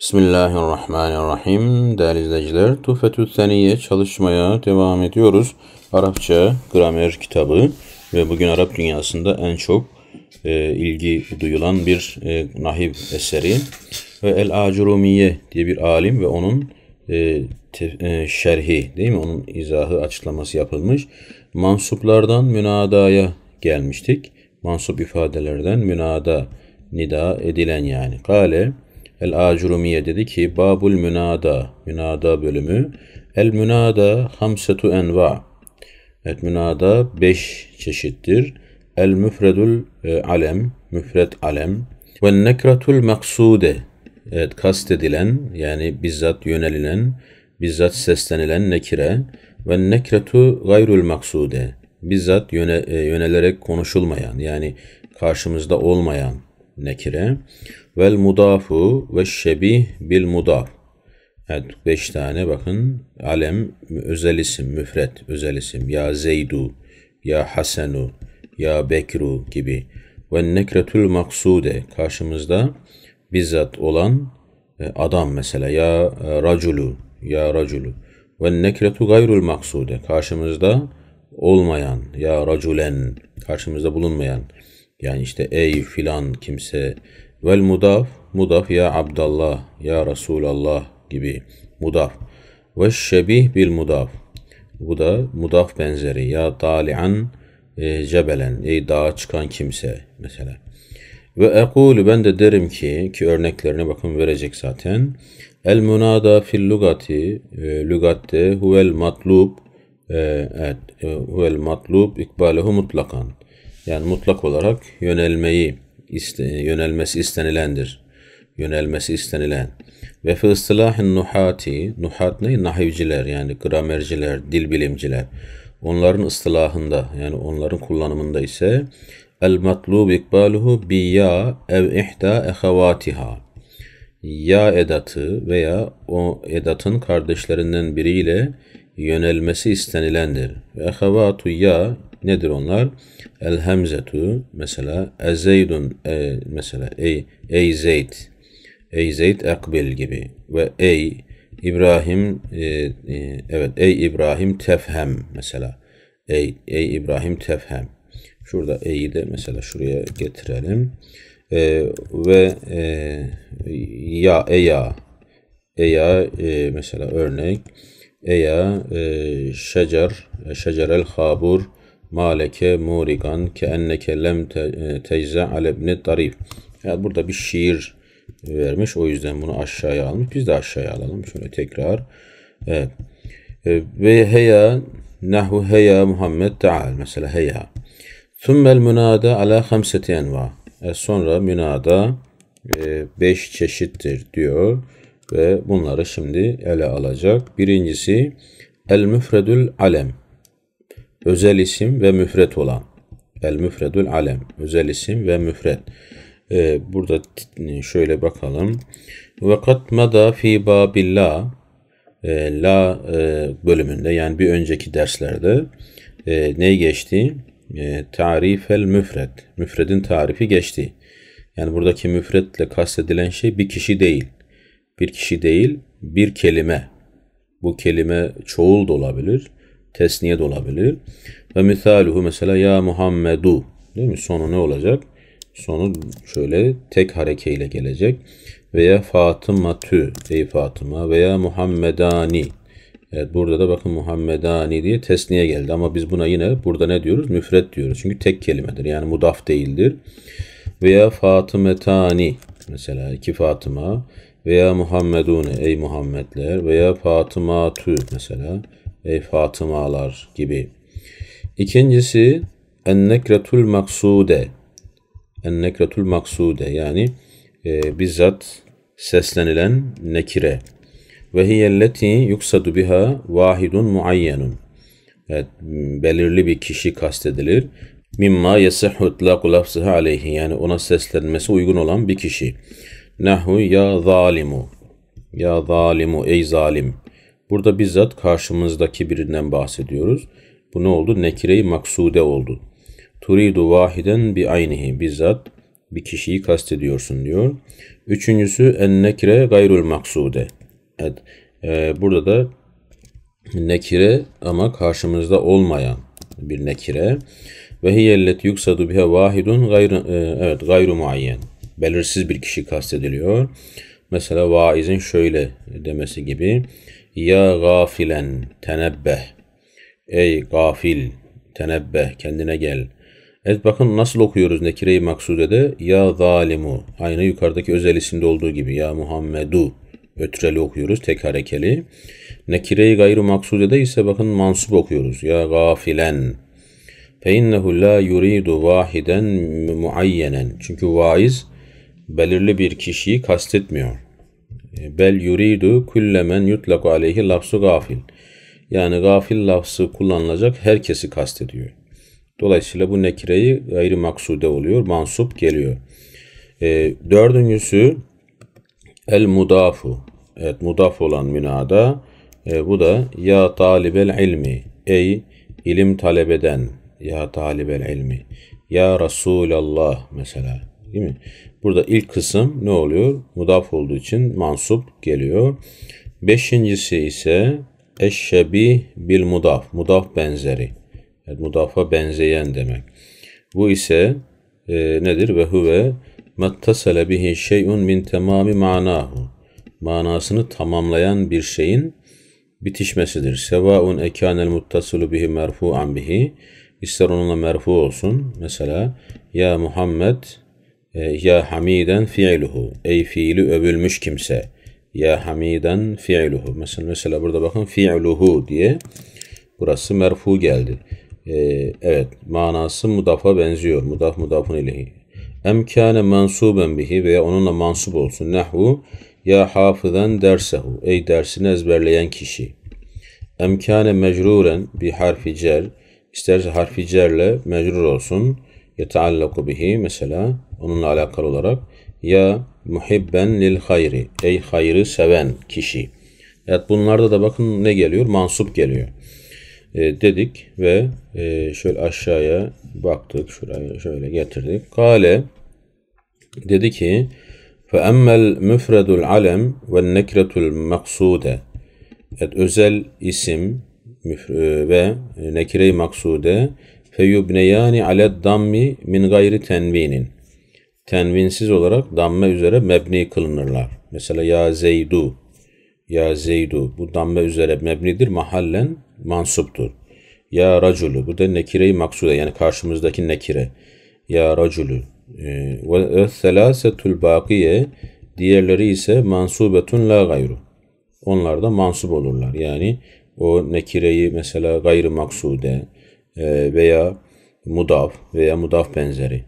Bismillahirrahmanirrahim. Değerli izleyiciler, Tuhfetü Seniye çalışmaya devam ediyoruz. Arapça gramer kitabı ve bugün Arap dünyasında en çok e, ilgi duyulan bir e, nahiv eseri. Ve El Acurumiye diye bir alim ve onun e, te, e, şerhi değil mi? Onun izahı açıklaması yapılmış. Mansuplardan münadaya gelmiştik. Mansup ifadelerden münada, nida edilen yani. Kale, El Acurumiye dedi ki Babul Münada, Münada bölümü. El Münada hamsetu enva. Evet münada beş çeşittir. El müfredul e, alem, müfred alem. Ve nekratul maksude. Evet kastedilen yani bizzat yönelilen, bizzat seslenilen nekire. Ve nekretu gayrul maksude. Bizzat yöne, e, yönelerek konuşulmayan yani karşımızda olmayan nekire. Vel mudafu ve şebih bil mudaf. Evet beş tane bakın. Alem özel isim, müfret özel isim. Ya Zeydu, ya Hasanu, ya Bekru gibi. Ve nekretül maksude karşımızda bizzat olan e, adam mesela. Ya e, raculu, ya raculu. Ve nekretu gayrul maksude karşımızda olmayan ya raculen karşımızda bulunmayan yani işte ey filan kimse Vel mudaf, mudaf ya Abdallah, ya Resulallah gibi mudaf. Ve şebih bil mudaf. Bu da mudaf benzeri. Ya talian e, cebelen, ey dağa çıkan kimse mesela. Ve ekulu ben de derim ki, ki örneklerine bakın verecek zaten. El munada fil lugati, e, lugatte huvel matlub, e, evet, e, huvel matlub ikbalehu mutlakan. Yani mutlak olarak yönelmeyi, iste, yönelmesi istenilendir. Yönelmesi istenilen. Ve fi ıstılahın nuhati, nuhat ne? Nahivciler yani gramerciler, dil bilimciler. Onların ıstılahında yani onların kullanımında ise el matlub ikbaluhu bi ya ev ihda ehavatiha ya edatı veya o edatın kardeşlerinden biriyle yönelmesi istenilendir. Ve ehavatu ya Nedir onlar? El hemzetu mesela ezeydun e, mesela ey ey zeyd ey zeyd akbil gibi ve ey İbrahim e, e, evet ey İbrahim tefhem mesela ey ey İbrahim tefhem şurada e'yi de mesela şuraya getirelim e, ve e, ya eya eya e, mesela örnek eya e, şecer şecerel habur Maleke murigan ke enneke lem e, tecze ale ibni darif. Yani burada bir şiir e, vermiş. O yüzden bunu aşağıya almış. Biz de aşağıya alalım. Şöyle tekrar. Evet. E, ve heya nahu heya Muhammed Ta'al. Mesela heya. Thummel münada ala hamseti enva. Sonra münada beş çeşittir diyor. Ve bunları şimdi ele alacak. Birincisi el müfredül alem özel isim ve müfret olan. El müfredül alem. Özel isim ve müfret. Ee, burada şöyle bakalım. Ve kat mada fi babillah e, la e, bölümünde yani bir önceki derslerde e, ne geçti? E, el müfred. Müfredin tarifi geçti. Yani buradaki müfretle kastedilen şey bir kişi değil. Bir kişi değil, bir kelime. Bu kelime çoğul da olabilir tesniye de olabilir. Ve misaluhu mesela ya Muhammedu değil mi? Sonu ne olacak? Sonu şöyle tek harekeyle gelecek. Veya Fatıma tü ey Fatıma veya Muhammedani Evet burada da bakın Muhammedani diye tesniye geldi ama biz buna yine burada ne diyoruz? Müfret diyoruz. Çünkü tek kelimedir. Yani mudaf değildir. Veya Fatımetani mesela iki Fatıma veya Muhammedune ey Muhammedler veya tü mesela Ey Fatımalar gibi. İkincisi ennekretul maksude. Ennekretul maksude yani e, bizzat seslenilen nekire. Ve hiyelleti yuksadu biha vahidun muayyenun. Evet, belirli bir kişi kastedilir. Mimma yesihhu itlaqu lafzıha aleyhi. Yani ona seslenmesi uygun olan bir kişi. Nahu ya zalimu. Ya zalimu ey zalim. Burada bizzat karşımızdaki birinden bahsediyoruz. Bu ne oldu? Nekire-i maksude oldu. Turidu vahiden bi aynihi. Bizzat bir kişiyi kastediyorsun diyor. Üçüncüsü en nekire gayrul maksude. Evet. Ee, burada da nekire ama karşımızda olmayan bir nekire ve hiyellet yuksadu biha vahidun gayru e, evet gayru muayyen. Belirsiz bir kişi kastediliyor. Mesela vaizin şöyle demesi gibi ya gafilen tenebbeh. Ey gafil tenebbeh kendine gel. Evet bakın nasıl okuyoruz Nekire-i Maksude'de? Ya zalimu. Aynı yukarıdaki özel isimde olduğu gibi. Ya Muhammedu. Ötreli okuyoruz. Tek harekeli. Nekire-i gayr-ı maksude'de ise bakın mansup okuyoruz. Ya gafilen. Fe innehu la yuridu vahiden muayyenen. Çünkü vaiz belirli bir kişiyi kastetmiyor. Ee, bel yuridu küllemen yutlaku aleyhi lafzu gafil. Yani gafil lafzı kullanılacak herkesi kastediyor. Dolayısıyla bu nekireyi gayri maksude oluyor, mansup geliyor. E, dördüncüsü el mudafu. Evet mudaf olan münada e, bu da ya talibel ilmi. Ey ilim talebeden ya talibel ilmi. Ya Resulallah mesela. Değil mi? Burada ilk kısım ne oluyor? Mudaf olduğu için mansup geliyor. Beşincisi ise eşşebi bil mudaf. Mudaf benzeri. Yani mudafa benzeyen demek. Bu ise e, nedir? Ve huve mattasele bihi şey'un min temami manahu. Manasını tamamlayan bir şeyin bitişmesidir. Sevaun ekanel muttasulu bihi merfu'an bihi. İster onunla merfu olsun. Mesela ya Muhammed e, ya hamiden fiiluhu. Ey fiili övülmüş kimse. Ya hamiden fiiluhu. Mesela, mesela burada bakın fiiluhu diye. Burası merfu geldi. Ee, evet manası mudafa benziyor. Mudaf mudafun ilehi. Emkâne mansuben bihi veya onunla mansub olsun. Nehu ya hafıdan dersehu. Ey dersini ezberleyen kişi. Emkâne mecruren bi harfi cer. İsterse harfi cerle mecrur olsun yetaallaku bihi mesela onunla alakalı olarak ya muhibben lil hayri ey hayrı seven kişi. Evet bunlarda da bakın ne geliyor? Mansup geliyor. E, dedik ve e, şöyle aşağıya baktık. Şuraya şöyle getirdik. Kale dedi ki فَاَمَّا الْمُفْرَدُ ve nekretul maksude Evet özel isim e, ve e, nekire-i maksude feyubneyani aled dammi min gayri tenvinin. Tenvinsiz olarak damme üzere mebni kılınırlar. Mesela ya zeydu, ya zeydu bu damme üzere mebnidir, mahallen mansuptur. Ya raculu bu da nekireyi maksude yani karşımızdaki nekire. Ya raculu ee, ve e selasetul bakiye diğerleri ise mansubetun la gayru. Onlar da mansub olurlar. Yani o nekireyi mesela gayrı maksude, e, veya mudaf veya mudaf benzeri.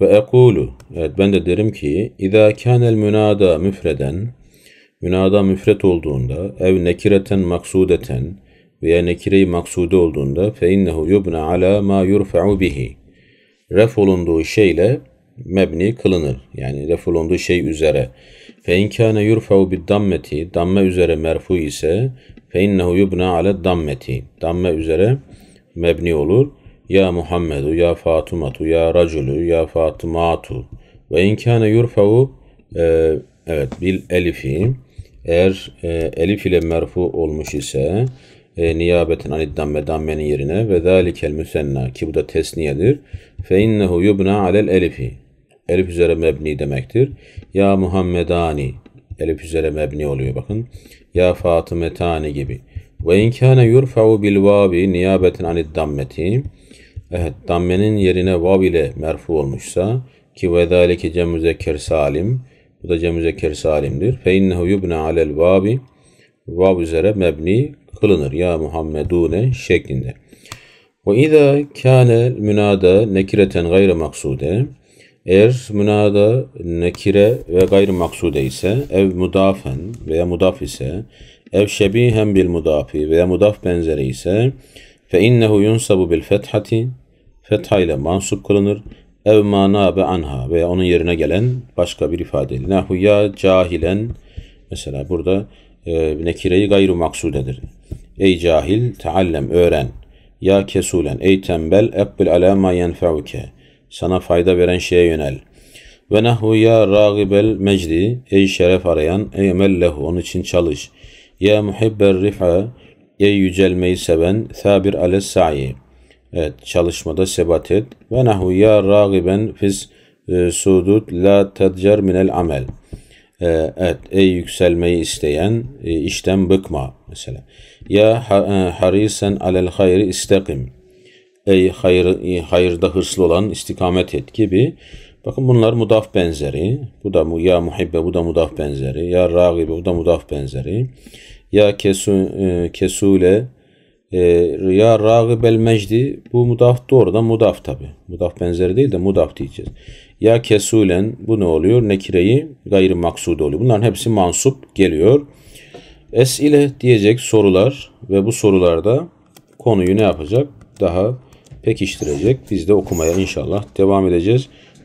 Ve ekulu, evet ben de derim ki, اِذَا كَانَ münada müfreden, münada müfret olduğunda, ev nekireten maksudeten veya nekireyi maksude olduğunda, فَاِنَّهُ يُبْنَ عَلَى مَا يُرْفَعُ بِهِ Ref olunduğu şeyle mebni kılınır. Yani ref olunduğu şey üzere. فَاِنْ كَانَ يُرْفَعُ بِالدَّمَّةِ Damme üzere merfu ise فَاِنَّهُ يُبْنَ عَلَى dammeti Damme üzere mebni olur. Ya Muhammedu, ya Fatumatu, ya Raculu, ya Fatımatu ve inkâne yurfa'u e, evet bil elifi eğer e, elif ile merfu olmuş ise e, niyabetin aniddan ve dammenin yerine ve zâlikel müsenna ki bu da tesniyedir. Fe innehu yubna alel elifi. Elif üzere mebni demektir. Ya Muhammedani. Elif üzere mebni oluyor bakın. Ya Fatımetani gibi. Ve inkâne yurfa'u bil vavi niyabeten anid dammeti. Evet, dammenin yerine vav ile merfu olmuşsa ki ve zâlike cem müzekker salim. Bu da cem müzekker salimdir. Fe innehu yubna alel vavi. Vav üzere mebni kılınır. Ya Muhammedune şeklinde. Ve izâ kâne münada nekireten gayrı maksude. Eğer münada nekire ve gayrı maksude ise ev mudafen veya mudaf ise ev şebihen bil mudafi veya mudaf benzeri ise fe innehu yunsabu bil fethati fetha ile mansup kılınır ev mana be anha veya onun yerine gelen başka bir ifade. Nahu ya cahilen mesela burada e, nekireyi gayru maksudedir. Ey cahil taallem öğren. Ya kesulen ey tembel ekbil ala ma yenfeuke. Sana fayda veren şeye yönel. Ve nahu ya ragibel mecdi ey şeref arayan ey emellehu onun için çalış.'' Ya muhibber rifa, ey yücelmeyi seven, sabir ale sa'i. Evet, çalışmada sebat et. Ve nahu ya ragiben fiz e, sudut la tadjar minel amel. E, evet, ey yükselmeyi isteyen, e, işten bıkma mesela. Ya e, harisen alel hayri istekim. Ey hayır, hayırda hırslı olan istikamet et gibi Bakın bunlar mudaf benzeri. Bu da ya muhibbe bu da mudaf benzeri. Ya ragibe bu da mudaf benzeri. Ya kesu, e, kesule e, ya ragibel mecdi bu mudaf doğrudan mudaf tabi. Mudaf benzeri değil de mudaf diyeceğiz. Ya kesulen bu ne oluyor? Nekireyi gayri maksud oluyor. Bunların hepsi mansup geliyor. Es ile diyecek sorular ve bu sorularda konuyu ne yapacak? Daha pekiştirecek. Biz de okumaya inşallah devam edeceğiz.